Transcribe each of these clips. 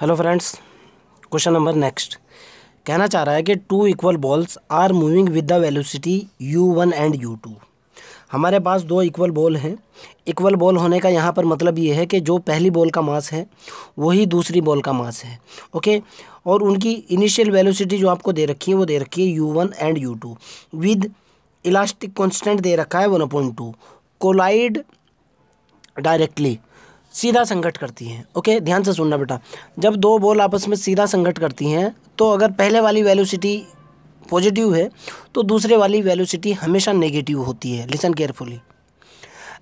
Hello friends question number next कहना चाह रहा है कि two equal balls are moving with the velocity u one and u two हमारे पास दो इक्वल बॉल हैं इक्वल बॉल होने का यहाँ पर मतलब ये है कि जो पहली बॉल का मास है वही दूसरी बॉल का मास है ओके और उनकी इनिशियल वेलोसिटी जो आपको दे रखी है वो दे रखी है you one and u two with elastic constant दे रखा है one upon two collide directly सीधा संघट करती हैं ओके ध्यान से सुनना बेटा जब दो बॉल आपस में सीधा संघट करती हैं तो अगर पहले वाली वेलोसिटी पॉजिटिव है तो दूसरे वाली वेलोसिटी हमेशा नेगेटिव होती है लिसन केयरफुली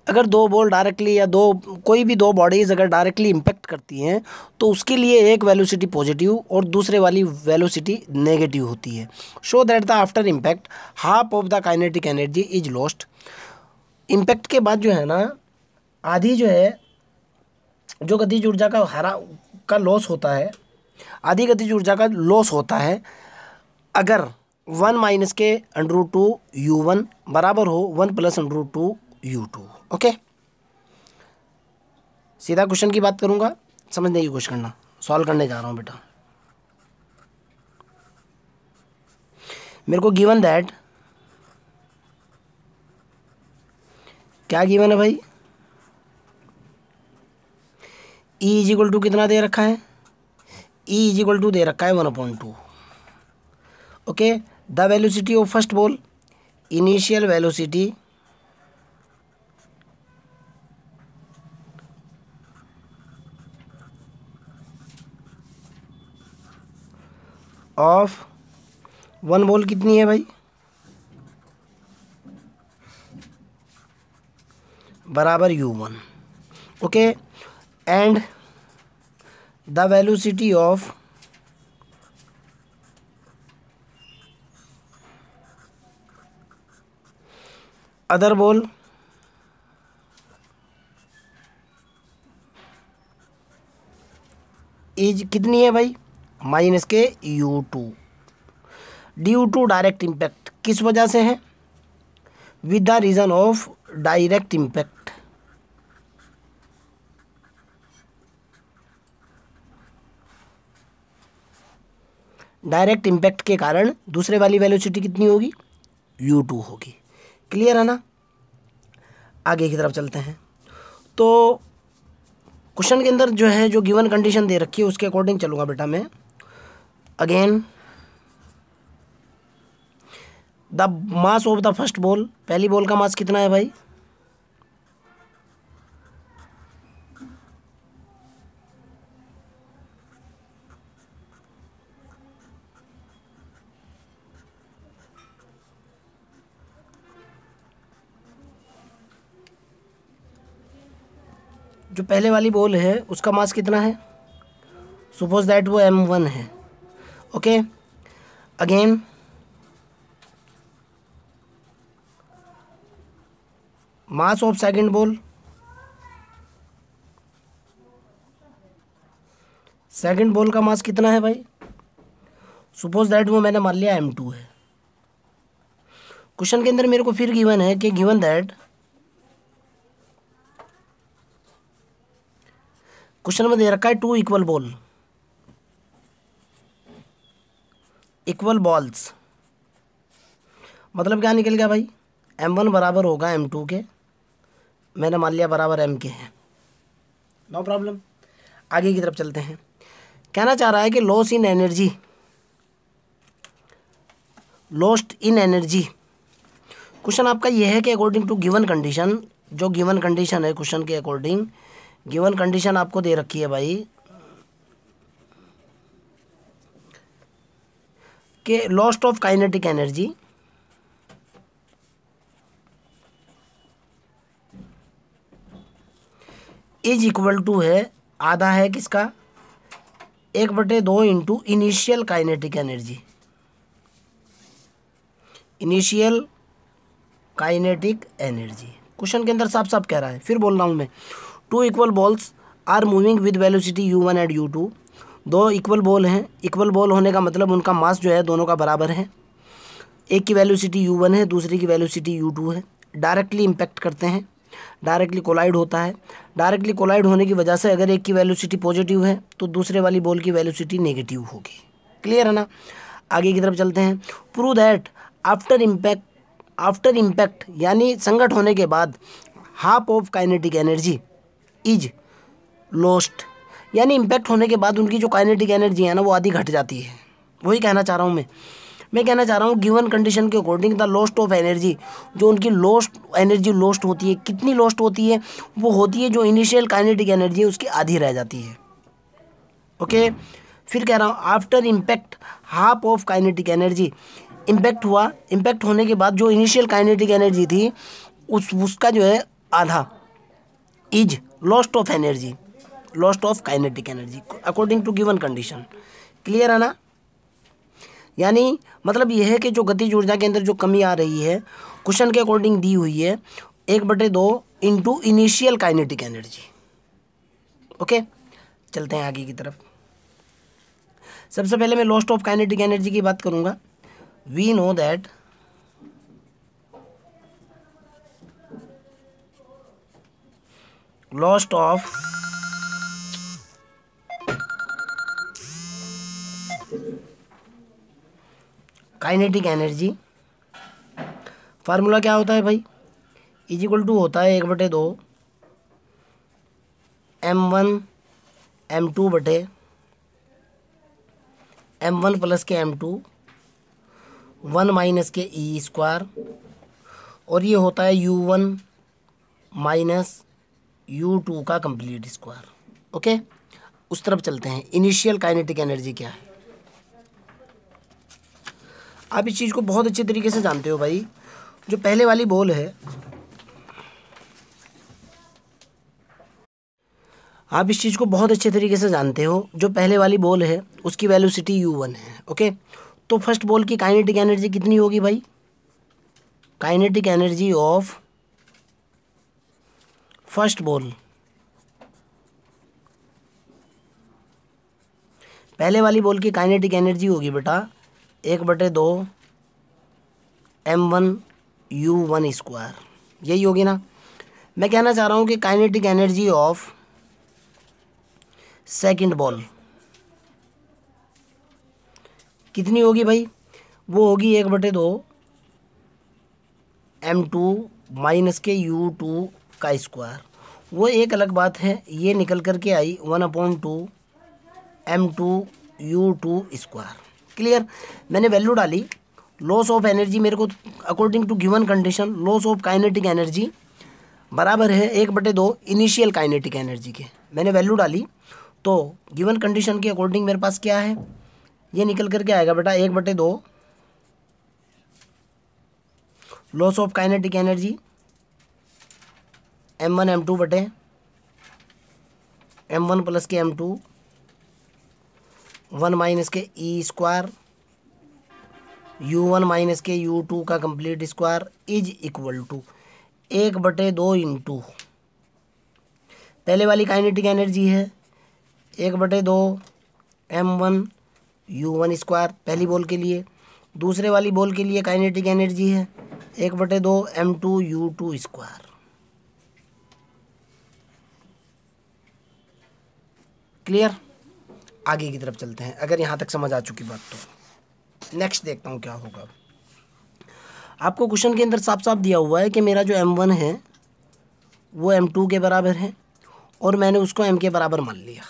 अगर दो बॉल डायरेक्टली या दो कोई भी दो बॉडीज़ अगर डायरेक्टली इम्पैक्ट करती हैं तो उसके लिए एक वेलोसिटी पॉजिटिव और दूसरे वाली वेलोसिटी नेगेटिव होती है show that the after impact half of the kinetic energy is lost impact के बाद जो है ना आधी जो है जो गतिज ऊर्जा का हरा का लॉस होता है आधी गतिज ऊर्जा का लॉस होता है अगर वन माइनस के अंडरू टू यू वन बराबर हो one plus under root two you two okay सीधा क्वेश्चन की बात करूंगा समझने की कोशिश करना सॉल्व करने जा रहा हूं बेटा मेरे को गिवन दैट क्या गिवन है भाई ई इज इक्वल टू कितना दे रखा है ई इज इक्वल टू दे रखा है one point two okay the velocity of first ball initial velocity of one ball कितनी है भाई बराबर u one okay and the velocity of other ball is कितनी है भाई माइनस के you two due to direct impact किस वजह से है with the reason of direct impact direct impact के कारण दूसरे वाली वेलोसिटी कितनी होगी यू टू होगी क्लियर है ना आगे की तरफ चलते हैं तो क्वेश्चन के अंदर जो है जो गिवन कंडीशन दे रखी है उसके अकॉर्डिंग चलूँगा बेटा मैं again the mass of the first ball पहली बॉल का मास कितना है भाई जो पहले वाली बॉल है उसका मास कितना है सपोज दैट वो एम वन है okay again mass of second ball second ball का मास कितना है भाई सपोज दैट वो मैंने मान लिया एम टू है क्वेश्चन के अंदर मेरे को फिर गिवन है कि गिवन दैट क्वेश्चन में दे रखा है two equal ball equal balls मतलब क्या निकल गया भाई एम वन बराबर होगा एम टू के मैंने मान लिया बराबर एम के है नो प्रॉब्लम आगे की तरफ चलते हैं कहना चाह रहा है कि loss in energy lost in energy question आपका यह है कि अकॉर्डिंग टू गिवन कंडीशन जो गिवन कंडीशन है क्वेश्चन के अकॉर्डिंग गिवन कंडीशन आपको दे रखी है भाई के lost of kinetic energy is equal to है आधा है किसका एक बटे दो into initial kinetic energy initial kinetic energy question के अंदर साफ साफ कह रहा है फिर बोल रहा हूं मैं two equal balls are moving with velocity u one and u two दो इक्वल बॉल हैं इक्वल बॉल होने का मतलब उनका मास जो है दोनों का बराबर है एक की वैल्यूसिटी यू वन है दूसरी की वैल्यूसिटी यू टू है डायरेक्टली इम्पैक्ट करते हैं डायरेक्टली कोलाइड होता है डायरेक्टली कोलाइड होने की वजह से अगर एक की वैल्यूसिटी पॉजिटिव है तो दूसरे वाली बॉल की वैल्यूसिटी नेगेटिव होगी क्लियर है ना आगे की तरफ चलते हैं prove that after impact after impact यानी संगठ होने के बाद half of kinetic energy is lost यानी इम्पैक्ट होने के बाद उनकी जो काइनेटिक एनर्जी है ना वो आधी घट जाती है वही कहना चाह रहा हूँ मैं मैं कहना चाह रहा हूँ गिवन कंडीशन के according the lost of energy जो उनकी लॉस्ट एनर्जी लॉस्ट होती है कितनी लॉस्ट होती है वो होती है जो इनिशियल काइनेटिक एनर्जी है उसकी आधी रह जाती है ओके फिर कह रहा हूँ after impact half of kinetic energy impact हुआ इम्पैक्ट होने के बाद जो इनिशियल काइनेटिक एनर्जी थी उस उसका जो है आधा is lost of energy lost of kinetic energy according to given condition clear है ना यानी मतलब यह है कि जो गतिज ऊर्जा के अंदर जो कमी आ रही है क्वेश्चन के अकॉर्डिंग दी हुई है एक बटे दो into initial kinetic energy okay चलते हैं आगे की तरफ सबसे पहले मैं लॉस्ट ऑफ काइनेटिक एनर्जी की बात करूँगा we know that lost of kinetic energy formula क्या होता है भाई इज इक्वल टू होता है एक बटे दो एम वन एम टू बटे एम वन प्लस के एम टू वन माइनस के ई e स्क्वायर और ये होता है you one minus u two का कंप्लीट स्क्वायर ओके उस तरफ चलते हैं इनिशियल काइनेटिक एनर्जी क्या है आप इस चीज़ को बहुत अच्छे तरीके से जानते हो भाई जो पहले वाली बॉल है आप इस चीज़ को बहुत अच्छे तरीके से जानते हो जो पहले वाली बॉल है उसकी वैल्यूसिटी यू वन है ओके तो फर्स्ट बॉल की काइनेटिक एनर्जी कितनी होगी भाई kinetic energy of first ball पहले वाली बॉल की काइनेटिक एनर्जी होगी बेटा एक बटे दो M one you one square यही होगी ना मैं कहना चाह रहा हूँ कि kinetic energy of second ball कितनी होगी भाई वो होगी एक बटे दो एम टू माइनस के यू टू का स्क्वायर वो एक अलग बात है ये निकल कर के आई one upon two m two you two square clear मैंने वैल्यू डाली लॉस ऑफ एनर्जी मेरे को according to given condition loss of kinetic energy बराबर है एक बटे दो इनिशियल काइनेटिक एनर्जी के मैंने वैल्यू डाली तो गिवन कंडीशन के अकॉर्डिंग मेरे पास क्या है ये निकल करके आएगा बेटा एक बटे दो loss of kinetic energy M one M two बटे एम वन प्लस के एम टू वन माइनस के E square U one minus के यू टू का complete square is equal to एक बटे दो इंटू पहले वाली काइनेटिक एनर्जी है एक बटे दो M one you one square पहली बॉल के लिए दूसरे वाली बॉल के लिए काइनेटिक एनर्जी है एक बटे दो M two you two square clear आगे की तरफ चलते हैं अगर यहाँ तक समझ आ चुकी बात तो नेक्स्ट देखता हूँ क्या होगा आपको क्वेश्चन के अंदर साफ साफ दिया हुआ है कि मेरा जो एम वन है वो एम टू के बराबर है और मैंने उसको एम के बराबर मान लिया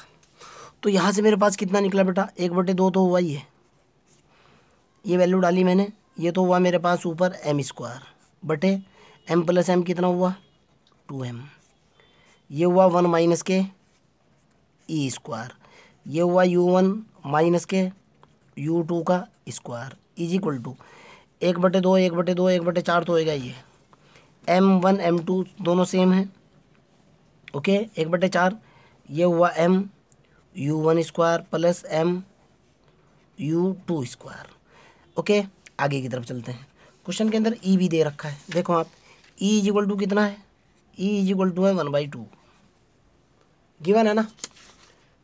तो यहाँ से मेरे पास कितना निकला बेटा एक बटे दो तो हुआ ही है ये वैल्यू डाली मैंने ये तो हुआ मेरे पास ऊपर एम स्क्वायर बटे एम प्लस एम कितना हुआ टू एम ये हुआ वन माइनस के ई स्क्वायर ये हुआ यू वन माइनस के यू टू का स्क्वायर इज इक्वल टू एक बटे दो एक बटे दो एक बटे चार तो होएगा ये एम वन एम टू दोनों सेम है ओके एक बटे चार ये हुआ M U one square plus M U two square okay आगे की तरफ चलते हैं क्वेश्चन के अंदर ई e भी दे रखा है देखो आप ई इज इक्वल टू कितना है ई इज इक्वल टू है वन बाई टू गिवन है ना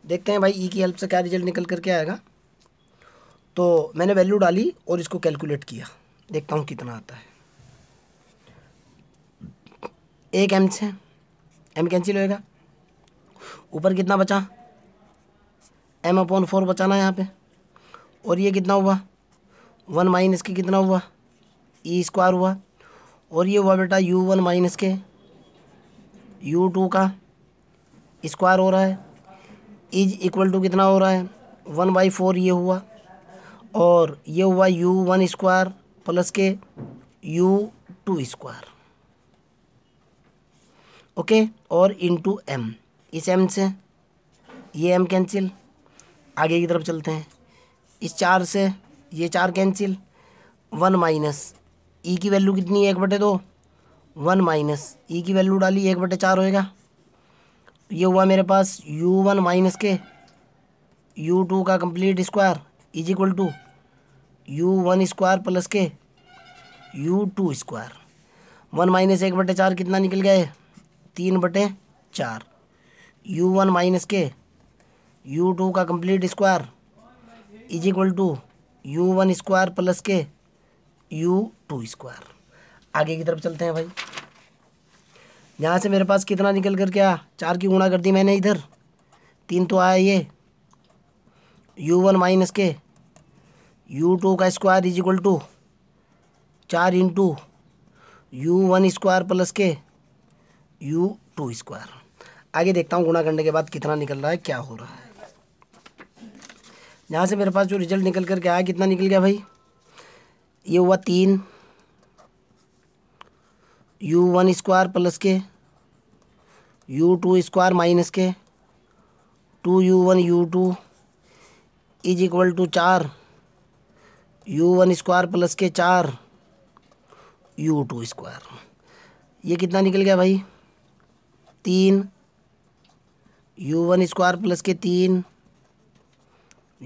देखते हैं भाई ई e की हेल्प से क्या रिजल्ट निकल करके आएगा तो मैंने वैल्यू डाली और इसको कैलकुलेट किया देखता हूँ कितना आता है एक एम से एम कैंसिल होएगा ऊपर कितना बचा एम अपॉन फोर बचाना है यहाँ पे और ये कितना हुआ वन माइनस के कितना हुआ ई e स्क्वायर हुआ और ये हुआ बेटा यू वन माइनस के यू टू का स्क्वायर हो रहा है इज इक्वल टू कितना हो रहा है वन बाई फोर ये हुआ और ये हुआ यू वन स्क्वायर प्लस के यू टू स्क्वायर ओके और टू एम इस एम से ये एम कैंसिल आगे की तरफ चलते हैं इस चार से ये चार cancel one minus E e की वैल्यू कितनी है एक बटे दो वन माइनस ई e की वैल्यू डाली एक बटे चार होएगा ये हुआ मेरे पास यू वन माइनस के यू टू का complete square is equal to U one square plus के you two square one minus एक बटे चार कितना निकल गया है तीन बटे चार यू वन माइनस के यू टू का complete square is equal to U one square plus के यू टू स्क्वायर आगे की तरफ चलते हैं भाई यहाँ से मेरे पास कितना निकल कर क्या चार की गुणा कर दी मैंने इधर तीन तो आया ये यू वन माइनस के यू टू का स्क्वायर इज इक्वल टू चार into U one square plus के यू टू स्क्वायर आगे देखता हूँ गुणा करने के बाद कितना निकल रहा है क्या हो रहा है यहाँ से मेरे पास जो रिजल्ट निकल कर के आया कितना निकल गया भाई ये हुआ तीन यू वन स्क्वायर प्लस के यू टू स्क्वायर माइनस के two U one U two is equal to चार यू वन स्क्वायर प्लस के चार यू टू स्क्वायर ये कितना निकल गया भाई तीन यू वन स्क्वायर प्लस के तीन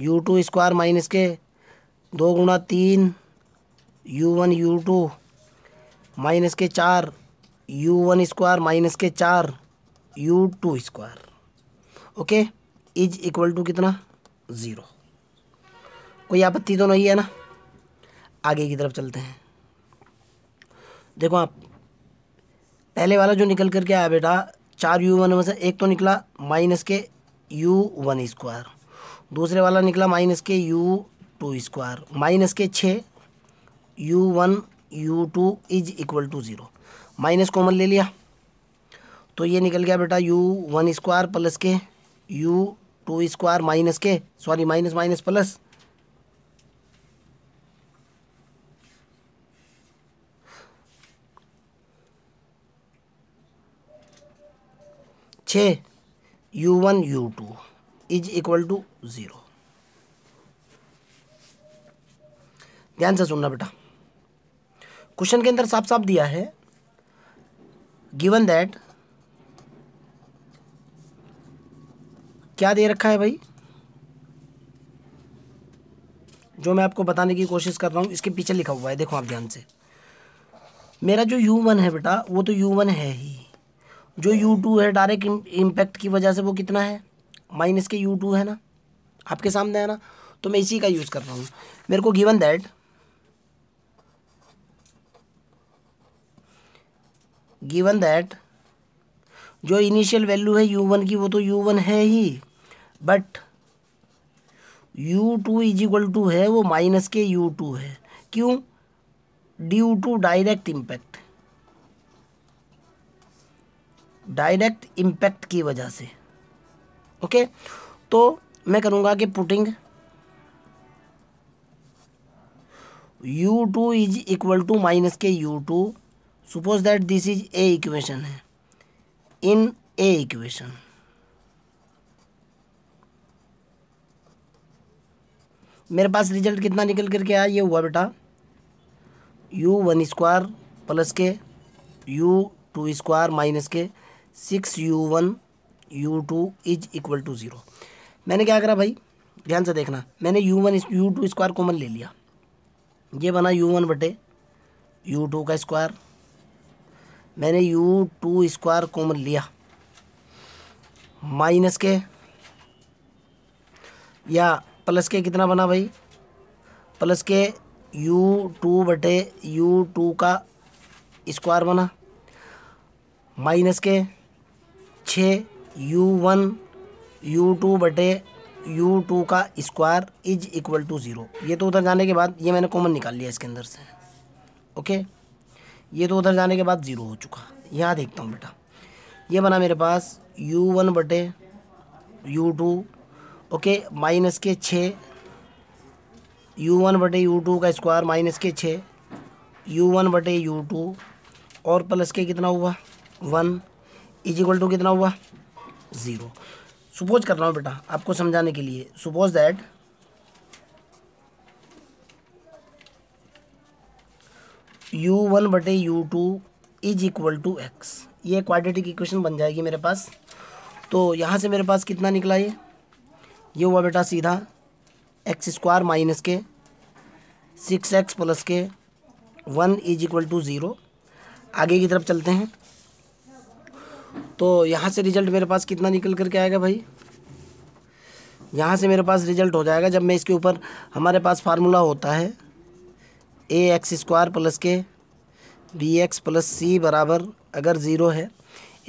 यू टू स्क्वायर माइनस के दो गुणा तीन U one U two minus के चार यू वन स्क्वायर माइनस के चार U two square okay is equal to कितना ज़ीरो कोई आपत्ति तो नहीं है ना आगे की तरफ चलते हैं देखो आप पहले वाला जो निकल करके आया बेटा चार यू वन में से एक तो निकला माइनस के यू वन स्क्वायर दूसरे वाला निकला माइनस के यू टू स्क्वायर माइनस के छः U one U two is equal to zero minus common ले लिया तो ये निकल गया बेटा यू वन स्क्वायर प्लस के यू टू स्क्वायर माइनस के सॉरी माइनस माइनस प्लस छ U one U two is equal to zero ध्यान से सुनना बेटा क्वेश्चन के अंदर साफ साफ दिया है गिवन दैट क्या दे रखा है भाई जो मैं आपको बताने की कोशिश कर रहा हूँ इसके पीछे लिखा हुआ है देखो आप ध्यान से मेरा जो यू वन है बेटा वो तो यू वन है ही जो यू टू है डायरेक्ट इम्पैक्ट की वजह से वो कितना है माइनस के यू टू है ना आपके सामने है ना तो मैं इसी का यूज़ कर रहा हूँ मेरे को गिवन दैट गिवन दैट जो इनिशियल वैल्यू है यू वन की वो तो यू वन है ही but U two is equal to है वो माइनस के यू टू है क्यों due to direct impact direct impact की वजह से ओके तो मैं करूँगा कि putting U two is equal to minus के you two suppose that this is a equation है in A equation. मेरे पास रिजल्ट कितना निकल करके आया ये हुआ बेटा यू वन स्क्वायर प्लस के यू टू स्क्वायर माइनस के six U one U two is equal to zero मैंने क्या करा भाई ध्यान से देखना मैंने U one U two square common ले लिया ये बना यू वन बटे यू टू का स्क्वायर मैंने यू टू स्क्वायर कॉमन लिया माइनस के या प्लस के कितना बना भाई प्लस के यू टू बटे यू टू का स्क्वायर बना माइनस के छ यू वन यू टू बटे यू टू का square is equal to zero ये तो उधर जाने के बाद ये मैंने कॉमन निकाल लिया इसके अंदर से ओके ये तो उधर जाने के बाद ज़ीरो हो चुका यहाँ देखता हूँ बेटा ये बना मेरे पास यू वन बटे यू टू ओके माइनस के छः यू वन बटे यू टू का स्क्वायर माइनस के छः यू वन बटे यू टू और प्लस के कितना हुआ वन इज इक्वल टू कितना हुआ ज़ीरो सपोज कर रहा हूँ बेटा आपको समझाने के लिए सपोज दैट यू वन बटे U two is equal to X ये क्वाड्रेटिक इक्वेशन बन जाएगी मेरे पास तो यहाँ से मेरे पास कितना निकला ये ये हुआ बेटा सीधा एक्स स्क्वायर माइनस के सिक्स एक्स प्लस के one is equal to zero आगे की तरफ चलते हैं तो यहाँ से रिजल्ट मेरे पास कितना निकल करके आएगा भाई यहाँ से मेरे पास रिजल्ट हो जाएगा जब मैं इसके ऊपर हमारे पास फार्मूला होता है ए एक्स स्क्वायर प्लस के बी एक्स प्लस सी बराबर अगर ज़ीरो है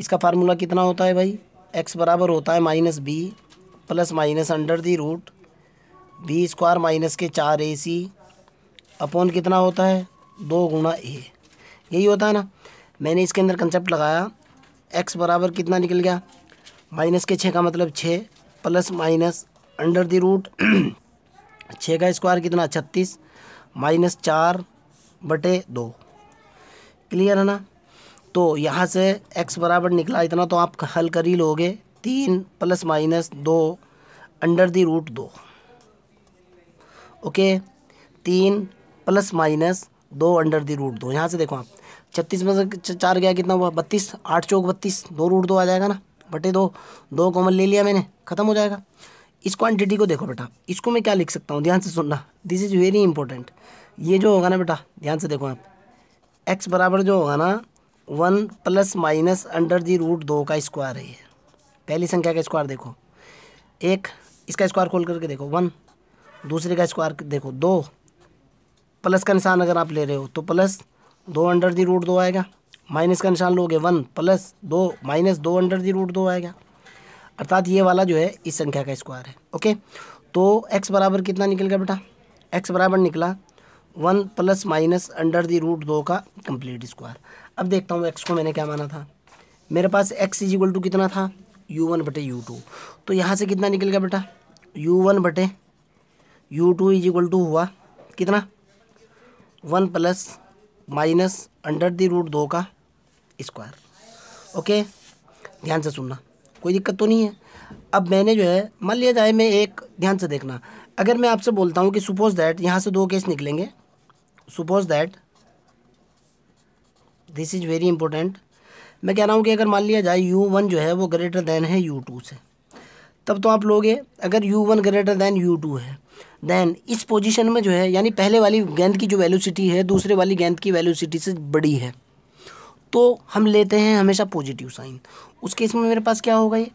इसका फार्मूला कितना होता है भाई एक्स बराबर होता है minus B plus minus under the root B square minus के चार ए सी अपॉन कितना होता है दो गुणा ए यही होता है ना मैंने इसके अंदर कंसेप्ट लगाया एक्स बराबर कितना निकल गया माइनस के छः का मतलब छः plus minus under the root छः का स्क्वायर कितना छत्तीस माइनस चार बटे दो क्लियर है ना तो यहाँ से एक्स बराबर निकला इतना तो आप हल कर ही लोगे तीन प्लस माइनस दो अंडर द रूट दो ओके तीन प्लस माइनस दो अंडर द रूट दो यहाँ से देखो आप छत्तीस में से चार गया कितना हुआ बत्तीस आठ चौक बत्तीस दो रूट दो आ जाएगा ना बटे दो दो कॉमन ले लिया मैंने ख़त्म हो जाएगा इस क्वांटिटी को देखो बेटा इसको मैं क्या लिख सकता हूँ ध्यान से सुनना दिस इज़ वेरी इंपॉर्टेंट ये जो होगा ना बेटा ध्यान से देखो आप एक्स बराबर जो होगा ना one plus minus under the root दो का स्क्वायर है पहली संख्या का स्क्वायर देखो एक इसका स्क्वायर खोल करके देखो वन दूसरे का स्क्वायर देखो दो प्लस का निशान अगर आप ले रहे हो तो प्लस दो अंडर दी रूट दो आएगा माइनस का निशान लोगे वन प्लस दो माइनस दो अंडर दी रूट दो आएगा अर्थात ये वाला जो है इस संख्या का स्क्वायर है ओके तो एक्स बराबर कितना निकल गया बेटा एक्स बराबर निकला one plus minus under the root दो का कंप्लीट स्क्वायर अब देखता हूँ एक्स को मैंने क्या माना था मेरे पास एक्स इज इक्वल टू कितना था यू वन बटे यू टू तो यहाँ से कितना निकल गया बेटा यू वन बटे U two is equal to हुआ कितना one plus minus under the root दो का स्क्वायर ओके ध्यान से सुनना कोई दिक्कत तो नहीं है अब मैंने जो है मान लिया जाए मैं एक ध्यान से देखना अगर मैं आपसे बोलता हूँ कि सुपोज दैट यहाँ से दो केस निकलेंगे suppose that this is very important मैं कह रहा हूँ कि अगर मान लिया जाए यू वन जो है वो ग्रेटर देन है यू टू से तब तो आप लोगे अगर U one greater than U two है देन इस पोजीशन में जो है यानी पहले वाली गेंद की जो वैल्यूसिटी है दूसरे वाली गेंद की वैल्यूसिटी से बड़ी है तो हम लेते हैं हमेशा पॉजिटिव साइन उस केस में मेरे पास क्या होगा ये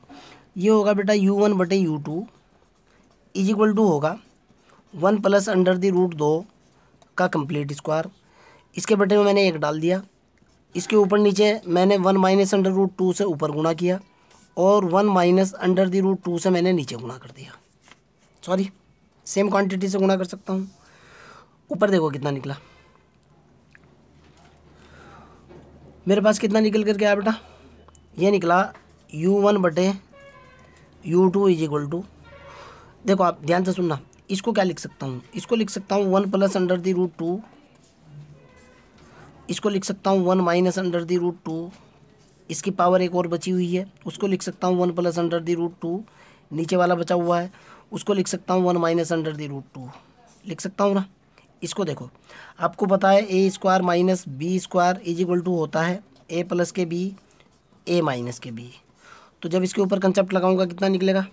ये होगा बेटा यू वन बटे U two is equal to होगा one plus under the root दो का कंप्लीट स्क्वायर इसके बटे में मैंने एक डाल दिया इसके ऊपर नीचे मैंने one minus under root two से ऊपर गुणा किया और one minus under the root two से मैंने नीचे गुणा कर दिया सॉरी सेम क्वांटिटी से गुणा कर सकता हूँ ऊपर देखो कितना निकला मेरे पास कितना निकल कर आया बेटा ये निकला यू वन बटे U two is equal to देखो आप ध्यान से सुनना इसको क्या लिख सकता हूँ इसको लिख सकता हूँ one plus under the root two इसको लिख सकता हूँ one minus under the root two इसकी पावर एक और बची हुई है उसको लिख सकता हूँ one plus under the root two नीचे वाला बचा हुआ है उसको लिख सकता हूँ one minus under the root two लिख सकता हूँ ना इसको देखो आपको पता है A square minus B square is equal to होता है ए प्लस के बी ए माइनस के बी तो जब इसके ऊपर कंसेप्ट लगाऊंगा कितना निकलेगा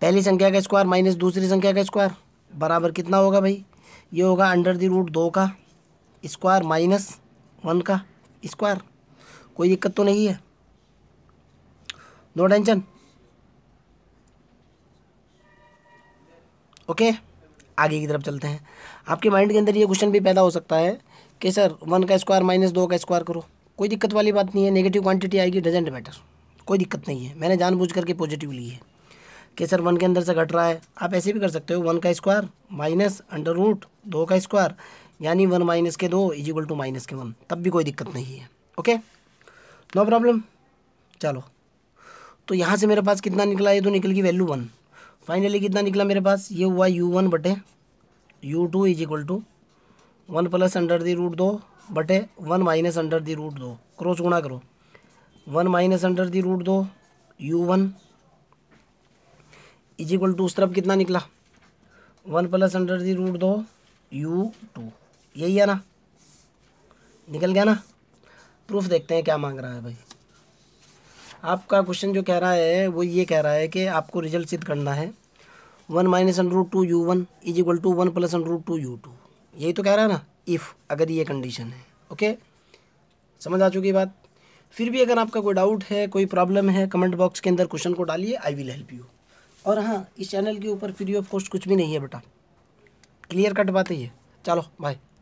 पहली संख्या का स्क्वायर माइनस दूसरी संख्या का स्क्वायर बराबर कितना होगा भाई ये होगा अंडर द रूट दो का स्क्वायर माइनस वन का स्क्वायर कोई दिक्कत तो नहीं है नो टेंशन ओके okay? आगे की तरफ चलते हैं आपके माइंड के अंदर ये क्वेश्चन भी पैदा हो सकता है कि सर वन का स्क्वायर माइनस दो का स्क्वायर करो कोई दिक्कत वाली बात नहीं है नेगेटिव क्वांटिटी आएगी डजेंट मैटर कोई दिक्कत नहीं है मैंने जानबूझ करके पॉजिटिव ली है कि सर वन के अंदर से घट रहा है आप ऐसे भी कर सकते हो वन का स्क्वायर माइनस अंडर रूट दो का स्क्वायर यानी वन माइनस के दो इज इक्वल टू माइनस के वन तब भी कोई दिक्कत नहीं है ओके नो प्रॉब्लम चलो तो यहाँ से मेरे पास कितना निकला ये तो निकल गई वैल्यू वन फाइनली कितना निकला मेरे पास ये हुआ यू वन बटे U two is equal to one plus under the root दो बटे one minus under the root दो क्रॉस गुणा करो one minus under the root दो U one is equal to उस तरफ कितना निकला one plus under the root दो यू टू यही है ना निकल गया ना प्रूफ देखते हैं क्या मांग रहा है भाई आपका क्वेश्चन जो कह रहा है वो ये कह रहा है कि आपको रिजल्ट सिद्ध करना है one minus under root two U one is equal to one plus under root two you two यही तो कह रहा है ना इफ़ अगर ये कंडीशन है ओके समझ आ चुकी बात फिर भी अगर आपका कोई डाउट है कोई प्रॉब्लम है कमेंट बॉक्स के अंदर क्वेश्चन को डालिए आई विल हेल्प यू और हाँ इस चैनल के ऊपर फ्री ऑफ कॉस्ट कुछ भी नहीं है बेटा क्लियर कट बात है ये चलो बाय